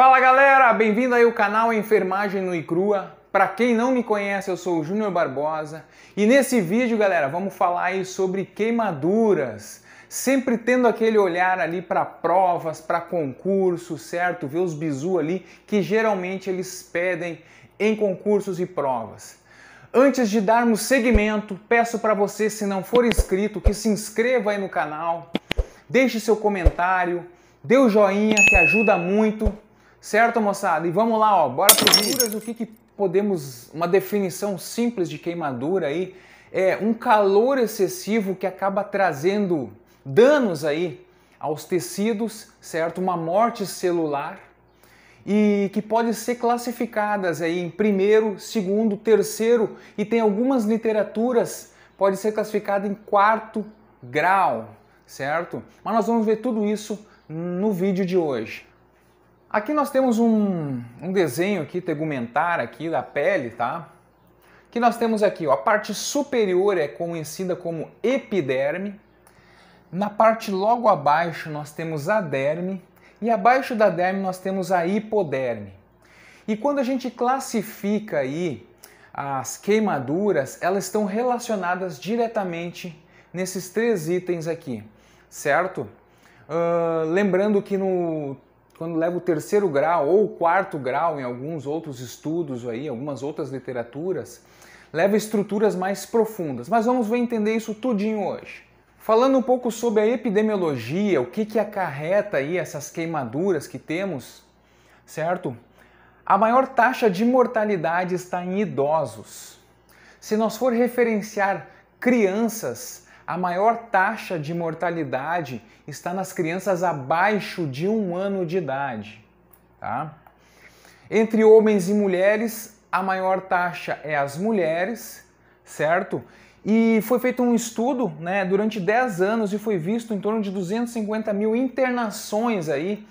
Fala galera, bem-vindo aí ao canal Enfermagem No Icrua. Para quem não me conhece, eu sou o Júnior Barbosa e nesse vídeo, galera, vamos falar aí sobre queimaduras. Sempre tendo aquele olhar ali para provas, para concurso, certo? Ver os bizu ali que geralmente eles pedem em concursos e provas. Antes de darmos seguimento, peço para você, se não for inscrito, que se inscreva aí no canal, deixe seu comentário, dê o joinha que ajuda muito Certo, moçada? E vamos lá, ó, bora para queimaduras. O que, que podemos. Uma definição simples de queimadura aí é um calor excessivo que acaba trazendo danos aí aos tecidos, certo? Uma morte celular e que pode ser classificadas aí em primeiro, segundo, terceiro e tem algumas literaturas pode ser classificada em quarto grau, certo? Mas nós vamos ver tudo isso no vídeo de hoje. Aqui nós temos um, um desenho aqui tegumentar aqui da pele, tá? Que nós temos aqui, ó, a parte superior é conhecida como epiderme. Na parte logo abaixo nós temos a derme e abaixo da derme nós temos a hipoderme. E quando a gente classifica aí as queimaduras, elas estão relacionadas diretamente nesses três itens aqui, certo? Uh, lembrando que no quando leva o terceiro grau ou o quarto grau em alguns outros estudos aí, algumas outras literaturas, leva estruturas mais profundas. Mas vamos entender isso tudinho hoje. Falando um pouco sobre a epidemiologia, o que, que acarreta aí essas queimaduras que temos, certo? A maior taxa de mortalidade está em idosos. Se nós for referenciar crianças, a maior taxa de mortalidade está nas crianças abaixo de um ano de idade. Tá? Entre homens e mulheres, a maior taxa é as mulheres, certo? E foi feito um estudo né, durante 10 anos e foi visto em torno de 250 mil internações aí,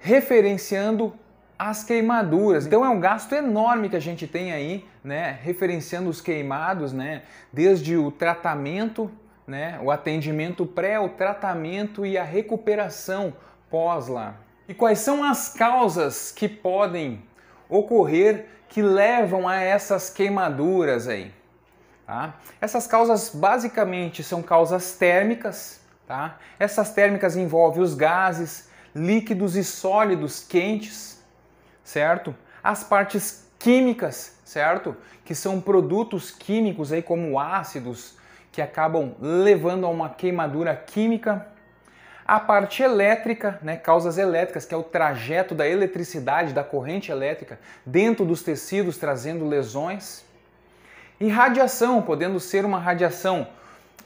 referenciando as queimaduras. Então é um gasto enorme que a gente tem aí, né, referenciando os queimados, né, desde o tratamento né? o atendimento pré, o tratamento e a recuperação pós lá. E quais são as causas que podem ocorrer que levam a essas queimaduras aí? Tá? Essas causas basicamente são causas térmicas. Tá? Essas térmicas envolvem os gases, líquidos e sólidos quentes, certo? As partes químicas, certo? Que são produtos químicos aí como ácidos, que acabam levando a uma queimadura química. A parte elétrica, né, causas elétricas, que é o trajeto da eletricidade, da corrente elétrica dentro dos tecidos, trazendo lesões. E radiação, podendo ser uma radiação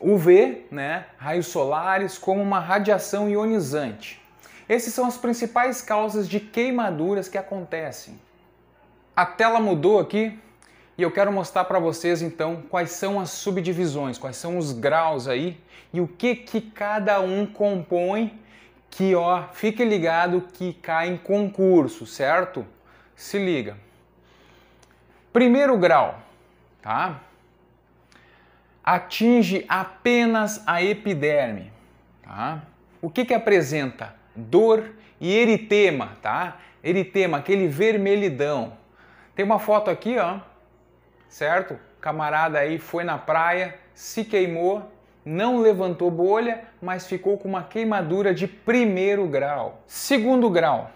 UV, né, raios solares, como uma radiação ionizante. Essas são as principais causas de queimaduras que acontecem. A tela mudou aqui, e eu quero mostrar para vocês então quais são as subdivisões, quais são os graus aí e o que que cada um compõe que ó, fique ligado que cai em concurso, certo? Se liga. Primeiro grau, tá? Atinge apenas a epiderme, tá? O que que apresenta? Dor e eritema, tá? Eritema, aquele vermelhidão. Tem uma foto aqui, ó, certo? Camarada aí foi na praia, se queimou, não levantou bolha, mas ficou com uma queimadura de primeiro grau. Segundo grau,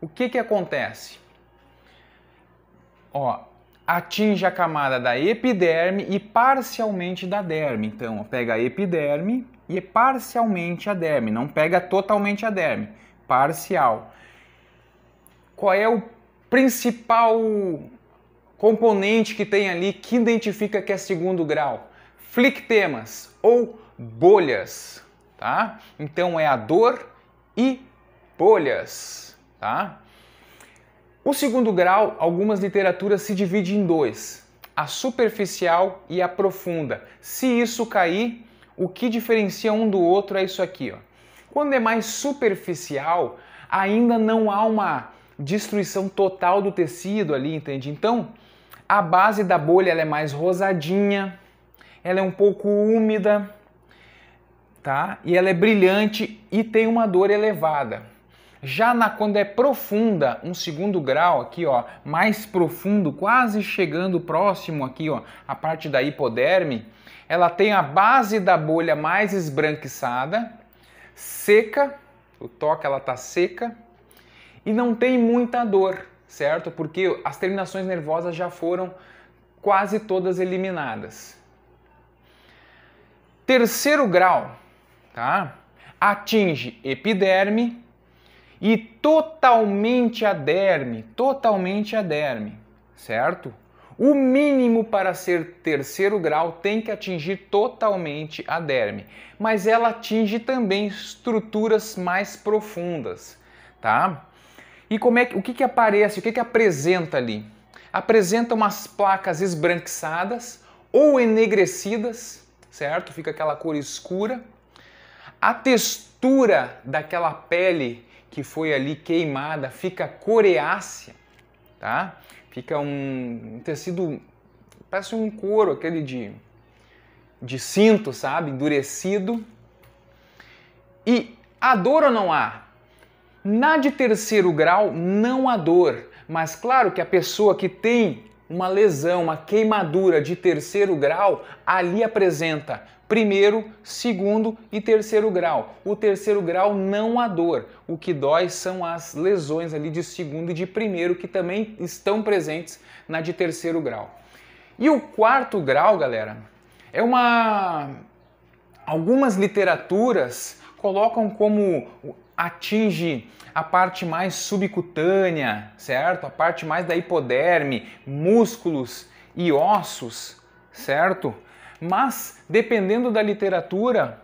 o que que acontece? Ó, atinge a camada da epiderme e parcialmente da derme. Então, pega a epiderme e é parcialmente a derme, não pega totalmente a derme, parcial. Qual é o principal componente que tem ali que identifica que é segundo grau, flictemas ou bolhas, tá? Então é a dor e bolhas, tá? O segundo grau, algumas literaturas se dividem em dois, a superficial e a profunda. Se isso cair, o que diferencia um do outro é isso aqui, ó. Quando é mais superficial, ainda não há uma destruição total do tecido ali, entende? Então, a base da bolha é mais rosadinha, ela é um pouco úmida, tá? E ela é brilhante e tem uma dor elevada. Já na quando é profunda, um segundo grau aqui, ó, mais profundo, quase chegando próximo aqui, ó, a parte da hipoderme, ela tem a base da bolha mais esbranquiçada, seca, o toque ela tá seca e não tem muita dor certo? Porque as terminações nervosas já foram quase todas eliminadas. Terceiro grau, tá? Atinge epiderme e totalmente a derme, totalmente a derme, certo? O mínimo para ser terceiro grau tem que atingir totalmente a derme, mas ela atinge também estruturas mais profundas, tá? E como é que, o que, que aparece, o que, que apresenta ali? Apresenta umas placas esbranquiçadas ou enegrecidas, certo? Fica aquela cor escura. A textura daquela pele que foi ali queimada fica coreácea, tá? Fica um, tecido, parece um couro, aquele de, de cinto, sabe? Endurecido. E a dor ou não há? Na de terceiro grau não há dor, mas claro que a pessoa que tem uma lesão, uma queimadura de terceiro grau, ali apresenta primeiro, segundo e terceiro grau. O terceiro grau não há dor. O que dói são as lesões ali de segundo e de primeiro que também estão presentes na de terceiro grau. E o quarto grau, galera, é uma algumas literaturas colocam como atinge a parte mais subcutânea, certo? A parte mais da hipoderme, músculos e ossos, certo? Mas dependendo da literatura,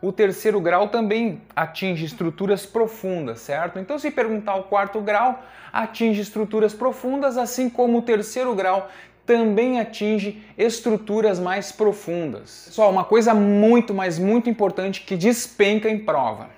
o terceiro grau também atinge estruturas profundas, certo? Então, se perguntar o quarto grau, atinge estruturas profundas, assim como o terceiro grau também atinge estruturas mais profundas. Só uma coisa muito, mas muito importante que despenca em prova.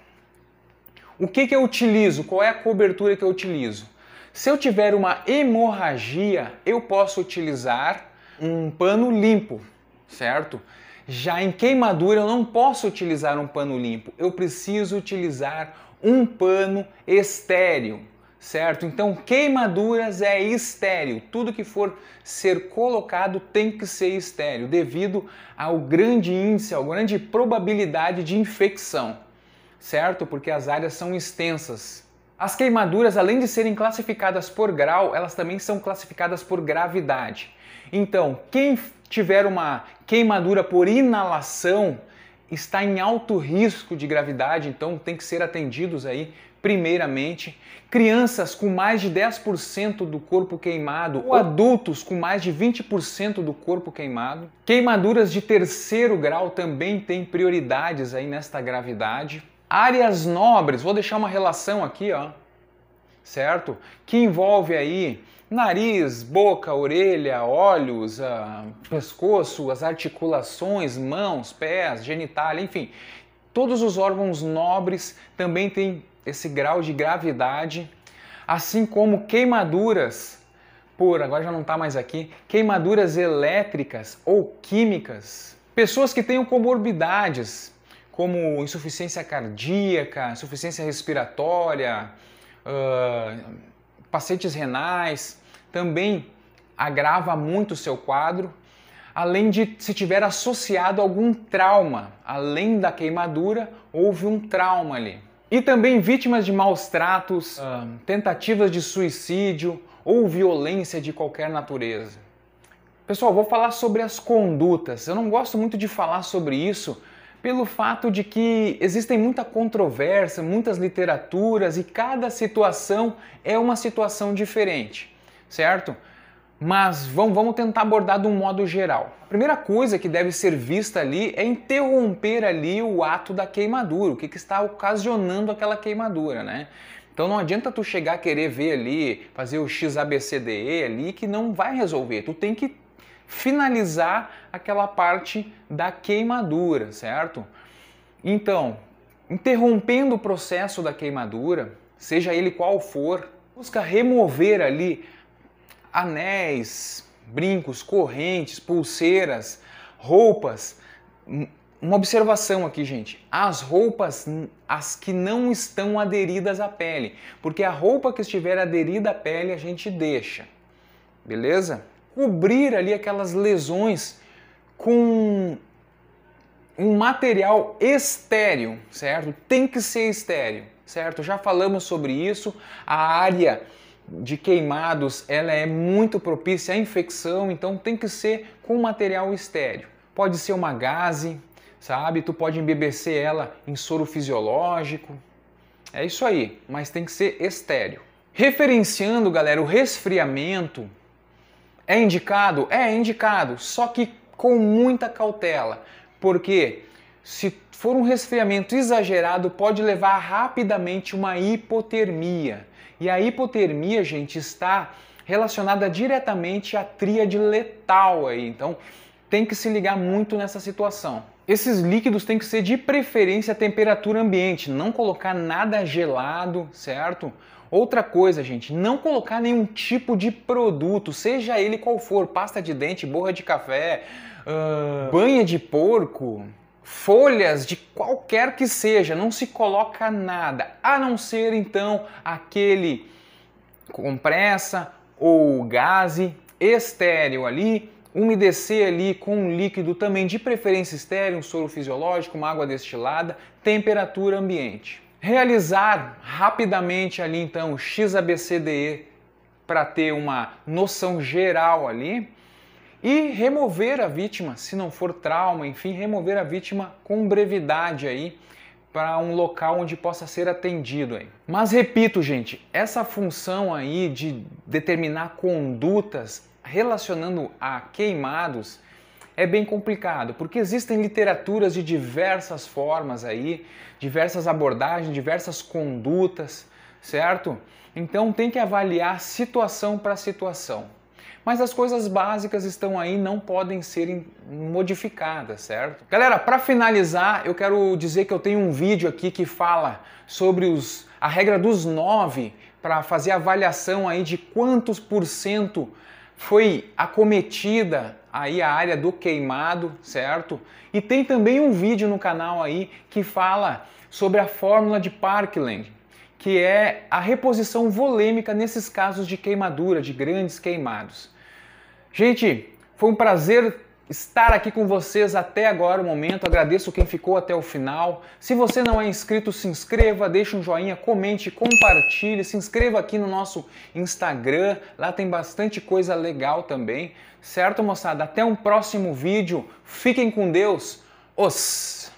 O que, que eu utilizo? Qual é a cobertura que eu utilizo? Se eu tiver uma hemorragia, eu posso utilizar um pano limpo, certo? Já em queimadura, eu não posso utilizar um pano limpo, eu preciso utilizar um pano estéreo, certo? Então, queimaduras é estéreo, tudo que for ser colocado tem que ser estéreo, devido ao grande índice, à grande probabilidade de infecção certo? Porque as áreas são extensas. As queimaduras, além de serem classificadas por grau, elas também são classificadas por gravidade. Então, quem tiver uma queimadura por inalação está em alto risco de gravidade, então tem que ser atendidos aí primeiramente. Crianças com mais de 10% do corpo queimado ou adultos com mais de 20% do corpo queimado. Queimaduras de terceiro grau também têm prioridades aí nesta gravidade áreas nobres, vou deixar uma relação aqui, ó, certo? Que envolve aí nariz, boca, orelha, olhos, ah, pescoço, as articulações, mãos, pés, genitália, enfim. Todos os órgãos nobres também têm esse grau de gravidade, assim como queimaduras por, agora já não está mais aqui, queimaduras elétricas ou químicas. Pessoas que tenham comorbidades, como insuficiência cardíaca, insuficiência respiratória, uh, pacientes renais, também agrava muito o seu quadro, além de se tiver associado algum trauma, além da queimadura, houve um trauma ali. E também vítimas de maus tratos, uh, tentativas de suicídio ou violência de qualquer natureza. Pessoal, vou falar sobre as condutas. Eu não gosto muito de falar sobre isso, pelo fato de que existem muita controvérsia, muitas literaturas e cada situação é uma situação diferente, certo? Mas vamos, tentar abordar de um modo geral. A primeira coisa que deve ser vista ali é interromper ali o ato da queimadura, o que, que está ocasionando aquela queimadura, né? Então não adianta tu chegar a querer ver ali, fazer o XABCDE ali, que não vai resolver. Tu tem que finalizar aquela parte da queimadura, certo? Então, interrompendo o processo da queimadura, seja ele qual for, busca remover ali anéis, brincos, correntes, pulseiras, roupas. Uma observação aqui, gente. As roupas, as que não estão aderidas à pele, porque a roupa que estiver aderida à pele a gente deixa, beleza? cobrir ali aquelas lesões com um material estéreo, certo? Tem que ser estéreo, certo? Já falamos sobre isso. A área de queimados ela é muito propícia à infecção, então tem que ser com material estéreo. Pode ser uma gase, sabe? Tu pode embebecer ela em soro fisiológico. É isso aí, mas tem que ser estéreo. Referenciando, galera, o resfriamento, é indicado? É indicado, só que com muita cautela, porque se for um resfriamento exagerado, pode levar rapidamente uma hipotermia. E a hipotermia, gente, está relacionada diretamente à tríade letal aí. Então, tem que se ligar muito nessa situação. Esses líquidos têm que ser de preferência a temperatura ambiente, não colocar nada gelado, certo? Outra coisa, gente, não colocar nenhum tipo de produto, seja ele qual for, pasta de dente, borra de café, uh, banha de porco, folhas de qualquer que seja, não se coloca nada, a não ser então aquele compressa ou gás estéreo ali umedecer ali com um líquido também de preferência estéreo, um soro fisiológico, uma água destilada, temperatura ambiente. Realizar rapidamente ali então o XABCDE para ter uma noção geral ali e remover a vítima, se não for trauma, enfim, remover a vítima com brevidade aí para um local onde possa ser atendido aí. Mas repito, gente, essa função aí de determinar condutas relacionando a queimados é bem complicado, porque existem literaturas de diversas formas aí, diversas abordagens, diversas condutas, certo? Então tem que avaliar situação para situação. Mas as coisas básicas estão aí, não podem ser modificadas, certo? Galera, para finalizar, eu quero dizer que eu tenho um vídeo aqui que fala sobre os, a regra dos nove para fazer avaliação aí de quantos por cento foi acometida aí a área do queimado, certo? E tem também um vídeo no canal aí que fala sobre a fórmula de Parkland, que é a reposição volêmica nesses casos de queimadura, de grandes queimados. Gente, foi um prazer estar aqui com vocês até agora o momento. Agradeço quem ficou até o final. Se você não é inscrito, se inscreva, deixe um joinha, comente, compartilhe, se inscreva aqui no nosso Instagram. Lá tem bastante coisa legal também. Certo, moçada? Até um próximo vídeo. Fiquem com Deus. Os